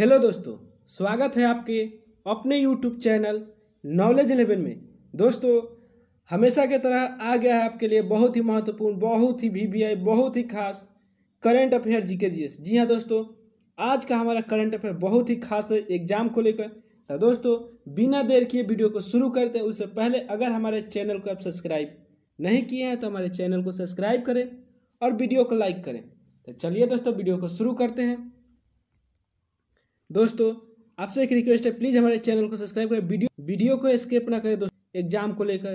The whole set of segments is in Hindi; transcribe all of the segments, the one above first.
हेलो दोस्तों स्वागत है आपके अपने यूट्यूब चैनल नॉलेज इलेवन में दोस्तों हमेशा की तरह आ गया है आपके लिए बहुत ही महत्वपूर्ण बहुत ही वी वी आई बहुत ही खास करंट अफेयर जी के जी एस जी हाँ दोस्तों आज का हमारा करंट अफेयर बहुत ही खास है एग्जाम को लेकर तो दोस्तों बिना देर किए वीडियो को शुरू करते हैं उससे पहले अगर हमारे चैनल को आप सब्सक्राइब नहीं किए हैं तो हमारे चैनल को सब्सक्राइब करें और वीडियो को लाइक करें तो चलिए दोस्तों वीडियो को शुरू करते हैं दोस्तों आपसे एक रिक्वेस्ट है प्लीज़ हमारे चैनल को सब्सक्राइब करें वीडियो वीडियो को स्केप ना करें दोस्तों एग्जाम को लेकर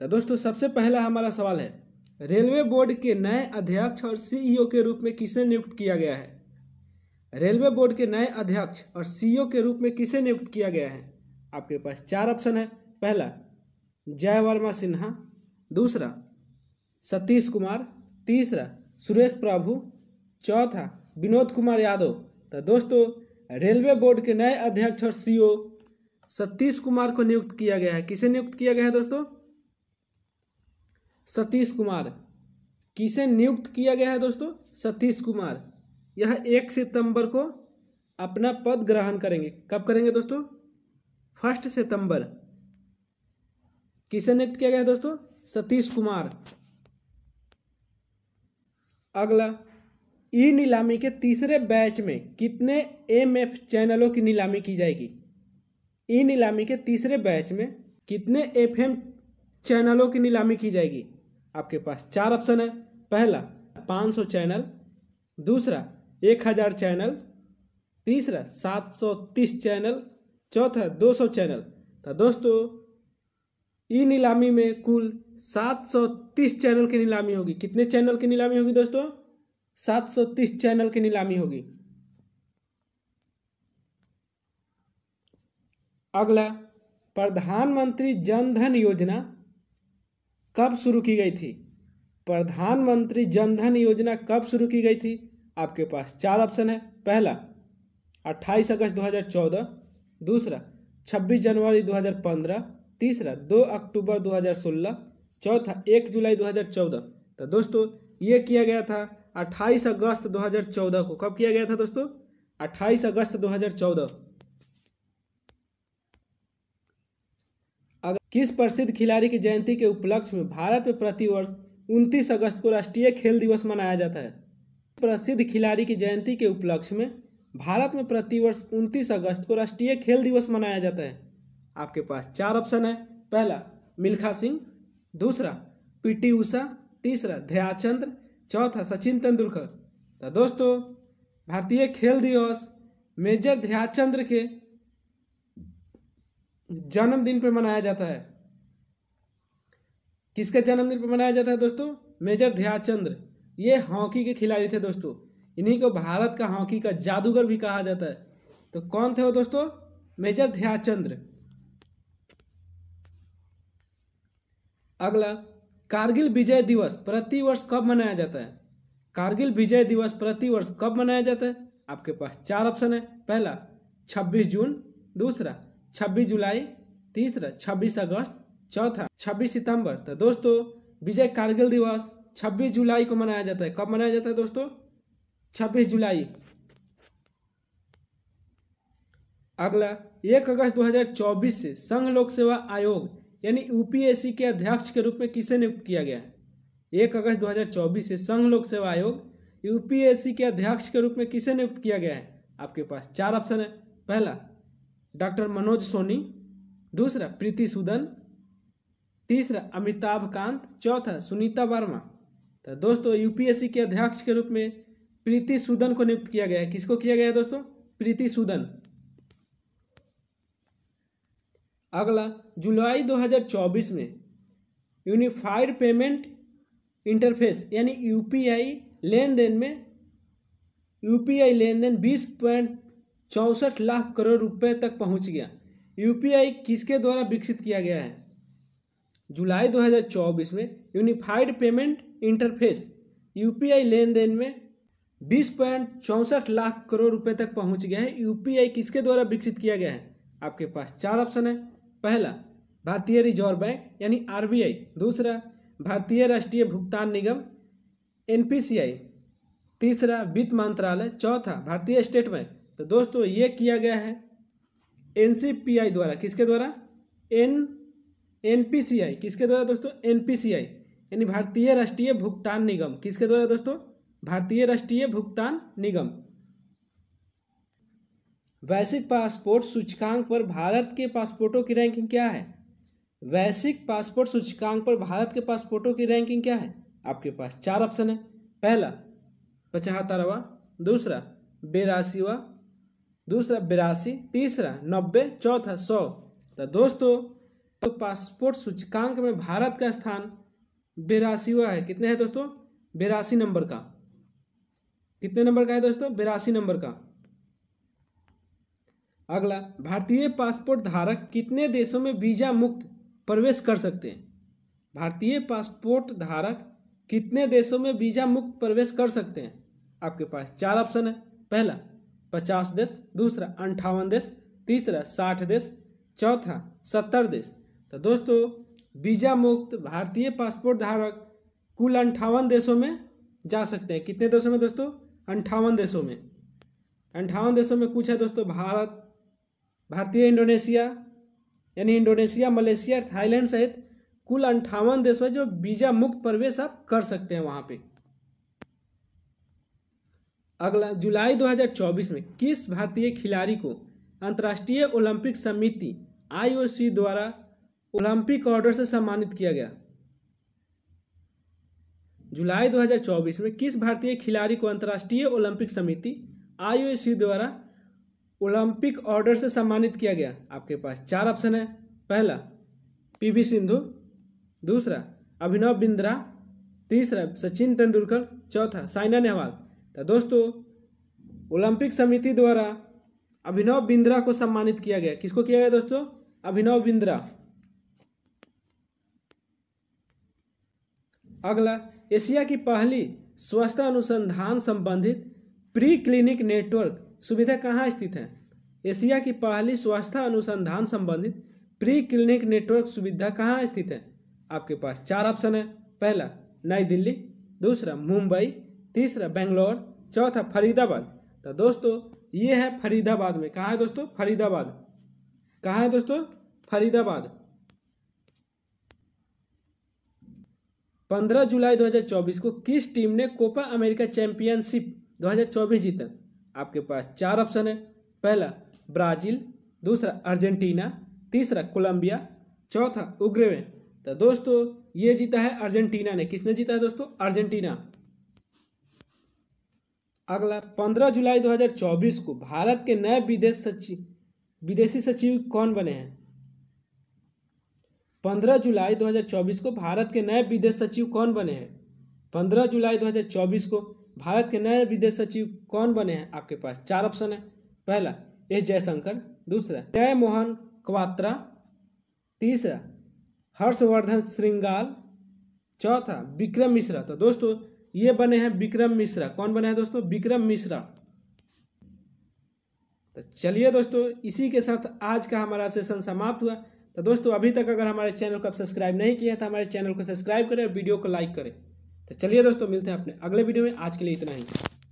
तो दोस्तों सबसे पहला हमारा सवाल है रेलवे बोर्ड के नए अध्यक्ष और सीईओ e के रूप में किसे नियुक्त किया गया है रेलवे बोर्ड के नए अध्यक्ष और सीईओ e के रूप में किसे नियुक्त किया गया है आपके पास चार ऑप्शन है पहला जय वर्मा सिन्हा दूसरा सतीश कुमार तीसरा सुरेश प्रभु चौथा विनोद कुमार यादव तो दोस्तों रेलवे बोर्ड के नए अध्यक्ष और सीईओ सतीश कुमार को नियुक्त किया गया है किसे नियुक्त किया गया है दोस्तों सतीश कुमार किसे नियुक्त किया गया है दोस्तों सतीश कुमार यह एक सितंबर को अपना पद ग्रहण करेंगे कब करेंगे दोस्तों फर्स्ट सितंबर किसे नियुक्त किया गया है दोस्तों सतीश कुमार अगला ई नीलामी के तीसरे बैच में कितने एम एफ चैनलों की नीलामी की जाएगी ई नीलामी के तीसरे बैच में कितने एफ एम चैनलों की नीलामी की जाएगी आपके पास चार ऑप्शन है पहला 500 चैनल दूसरा 1000 चैनल तीसरा 730 चैनल चौथा 200 चैनल तो दोस्तों ई नीलामी में कुल 730 चैनल की नीलामी होगी कितने चैनल की नीलामी होगी दोस्तों 730 चैनल की नीलामी होगी अगला प्रधानमंत्री जनधन योजना कब शुरू की गई थी प्रधानमंत्री जनधन योजना कब शुरू की गई थी आपके पास चार ऑप्शन है पहला 28 अगस्त 2014 दूसरा 26 जनवरी 2015 तीसरा 2 अक्टूबर 2016 चौथा 1 जुलाई 2014 तो दोस्तों ये किया गया था 28 अगस्त 2014 को कब किया गया था दोस्तों 28 अगस्त 2014 अगर किस प्रसिद्ध खिलाड़ी की जयंती के उपलक्ष्य में भारत में प्रतिवर्ष उनतीस अगस्त को राष्ट्रीय खेल दिवस मनाया जाता है प्रसिद्ध खिलाड़ी की जयंती के उपलक्ष्य में भारत में प्रतिवर्ष उनतीस अगस्त को राष्ट्रीय खेल दिवस मनाया जाता है आपके पास चार ऑप्शन है पहला मिल्खा सिंह दूसरा पीटी उषा तीसरा ध्याचंद्र चौथा सचिन तेंदुलकर तो दोस्तों भारतीय खेल दिवस मेजर ध्यान के जन्मदिन पर मनाया जाता है किसके जन्मदिन पर मनाया जाता है दोस्तों मेजर ध्यान ये हॉकी के खिलाड़ी थे दोस्तों इन्हीं को भारत का हॉकी का जादूगर भी कहा जाता है तो कौन थे वो दोस्तों मेजर ध्यान अगला कारगिल विजय दिवस प्रतिवर्ष कब मनाया जाता है कारगिल विजय दिवस प्रतिवर्ष कब मनाया जाता है आपके पास चार ऑप्शन है पहला छब्बीस जून दूसरा छब्बीस जुलाई तीसरा छब्बीस अगस्त चौथा छब्बीस सितंबर तो दोस्तों विजय कारगिल दिवस छब्बीस जुलाई को मनाया जाता है कब मनाया जाता है दोस्तों छब्बीस जुलाई अगला एक अगस्त 2024 से संघ लोक सेवा आयोग यानी यूपीएससी के अध्यक्ष के रूप में किसे नियुक्त किया गया है एक अगस्त 2024 से संघ लोक सेवा आयोग यूपीएससी के अध्यक्ष के रूप में किसे नियुक्त किया गया है आपके पास चार ऑप्शन है पहला डॉक्टर मनोज सोनी दूसरा प्रीति सुदन तीसरा अमिताभ कांत चौथा सुनीता वर्मा तो दोस्तों यूपीएससी के अध्यक्ष के रूप में प्रीति सुदन को नियुक्त किया गया है किसको किया गया है दोस्तों प्रीति सुदन अगला जुलाई 2024 में यूनिफाइड पेमेंट इंटरफेस यानी यूपीआई लेन देन में यूपीआई लेन देन बीस पॉइंट चौंसठ लाख करोड़ रुपए तक पहुंच गया यूपीआई किसके द्वारा विकसित किया गया है जुलाई 2024 में यूनिफाइड पेमेंट इंटरफेस यूपीआई लेन देन में बीस पॉइंट चौंसठ लाख करोड़ रुपए तक पहुंच गया है यूपीआई किसके द्वारा विकसित किया गया है आपके पास चार ऑप्शन है पहला भारतीय रिजर्व बैंक यानी आरबीआई दूसरा भारतीय राष्ट्रीय भुगतान निगम एनपीसीआई तीसरा वित्त मंत्रालय चौथा भारतीय स्टेट बैंक तो दोस्तों ये किया गया है एनसीपीआई द्वारा किसके द्वारा एन एनपीसीआई किसके द्वारा दोस्तों एनपीसीआई यानी भारतीय राष्ट्रीय भुगतान निगम किसके द्वारा दोस्तों भारतीय राष्ट्रीय भुगतान निगम वैश्विक पासपोर्ट सूचकांक पर भारत के पासपोर्टों की रैंकिंग क्या है वैश्विक पासपोर्ट सूचकांक पर भारत के पासपोर्टों की रैंकिंग क्या है आपके पास चार ऑप्शन है पहला पचहत्तरवा दूसरा बेरासीवा दूसरा बिरासी तीसरा नब्बे चौथा सौ तो दोस्तों तो पासपोर्ट सूचकांक में भारत का स्थान बेरासीवा है कितने हैं दोस्तों बेरासी नंबर का कितने नंबर का है दोस्तों बेरासी नंबर का अगला भारतीय पासपोर्ट धारक कितने देशों में वीज़ा मुक्त प्रवेश कर सकते हैं भारतीय पासपोर्ट धारक कितने देशों में वीज़ा मुक्त प्रवेश कर सकते हैं आपके पास चार ऑप्शन है पहला पचास देश दूसरा अंठावन देश तीसरा साठ देश चौथा सत्तर देश तो दोस्तों वीज़ा मुक्त भारतीय पासपोर्ट धारक कुल अंठावन देशों में जा सकते हैं कितने देशों में दोस्तों अंठावन देशों में अंठावन देशों में कुछ है दोस्तों भारत भारतीय इंडोनेशिया यानी इंडोनेशिया मलेशिया थाईलैंड सहित कुल अंठावन देश है जो वीजा मुक्त प्रवेश आप कर सकते हैं वहां पे अगला जुलाई 2024 में किस भारतीय खिलाड़ी को अंतर्राष्ट्रीय ओलंपिक समिति आईओसी द्वारा ओलंपिक ऑर्डर से सम्मानित किया गया जुलाई 2024 में किस भारतीय खिलाड़ी को अंतर्राष्ट्रीय ओलंपिक समिति आईओसी द्वारा ओलंपिक ऑर्डर से सम्मानित किया गया आपके पास चार ऑप्शन है पहला पीवी सिंधु दूसरा अभिनव बिंद्रा तीसरा सचिन तेंदुलकर चौथा साइना नेहवाल तो दोस्तों ओलंपिक समिति द्वारा अभिनव बिंद्रा को सम्मानित किया गया किसको किया गया दोस्तों अभिनव बिंद्रा अगला एशिया की पहली स्वास्थ्य अनुसंधान संबंधित प्री क्लिनिक नेटवर्क सुविधा कहाँ स्थित है एशिया की पहली स्वास्थ्य अनुसंधान संबंधित प्री क्लिनिक नेटवर्क सुविधा कहाँ स्थित है आपके पास चार ऑप्शन है पहला नई दिल्ली दूसरा मुंबई तीसरा बेंगलोर चौथा फरीदाबाद तो दोस्तों ये है फरीदाबाद में कहाँ है दोस्तों फरीदाबाद कहाँ है दोस्तों फरीदाबाद पंद्रह जुलाई 2024 को किस टीम ने कोपा अमेरिका चैंपियनशिप 2024 जीता आपके पास चार ऑप्शन है पहला ब्राज़ील दूसरा अर्जेंटीना तीसरा कोलंबिया चौथा उग्रेवे तो दोस्तों ये जीता है अर्जेंटीना ने किसने जीता है दोस्तों अर्जेंटीना अगला पंद्रह जुलाई 2024 को भारत के नए विदेश सचिव विदेशी सचिव कौन बने हैं पंद्रह जुलाई 2024 को भारत के नए विदेश सचिव कौन बने हैं पंद्रह जुलाई 2024 को भारत के नए विदेश सचिव कौन बने हैं आपके पास चार ऑप्शन है पहला एस जयशंकर दूसरा जय मोहन क्वात्रा तीसरा हर्षवर्धन श्रृंगाल चौथा विक्रम मिश्रा तो दोस्तों ये बने हैं विक्रम मिश्रा कौन बने हैं दोस्तों विक्रम मिश्रा तो चलिए दोस्तों इसी के साथ आज का हमारा सेशन समाप्त हुआ तो दोस्तों अभी तक अगर हमारे चैनल को आप सब्सक्राइब नहीं किया है तो हमारे चैनल को सब्सक्राइब करें और वीडियो को लाइक करें तो चलिए दोस्तों मिलते हैं अपने अगले वीडियो में आज के लिए इतना ही